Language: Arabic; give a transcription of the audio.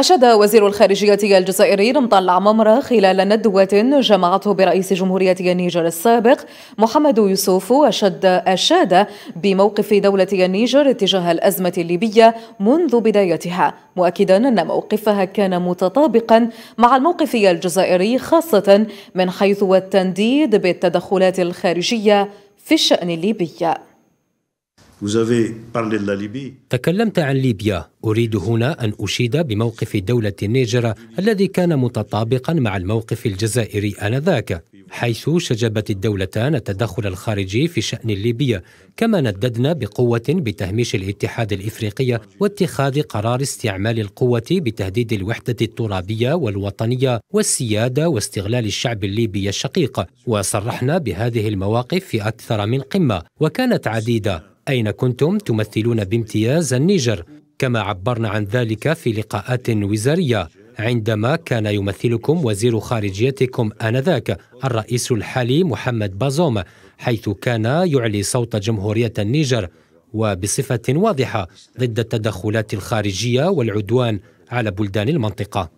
أشاد وزير الخارجية الجزائري رمضان العمامرة خلال ندوة جمعته برئيس جمهورية النيجر السابق محمد يوسف أشد أشاد بموقف دولة النيجر اتجاه الأزمة الليبية منذ بدايتها مؤكدا أن موقفها كان متطابقا مع الموقف الجزائري خاصة من حيث التنديد بالتدخلات الخارجية في الشأن الليبي تكلمت عن ليبيا أريد هنا أن أشيد بموقف دولة النيجر الذي كان متطابقا مع الموقف الجزائري آنذاك حيث شجبت الدولتان التدخل الخارجي في شأن الليبية كما نددنا بقوة بتهميش الاتحاد الإفريقي واتخاذ قرار استعمال القوة بتهديد الوحدة الترابية والوطنية والسيادة واستغلال الشعب الليبي الشقيق وصرحنا بهذه المواقف في أكثر من قمة وكانت عديدة أين كنتم تمثلون بامتياز النيجر كما عبرنا عن ذلك في لقاءات وزارية عندما كان يمثلكم وزير خارجيتكم آنذاك الرئيس الحالي محمد بازوم حيث كان يعلي صوت جمهورية النيجر وبصفة واضحة ضد التدخلات الخارجية والعدوان على بلدان المنطقة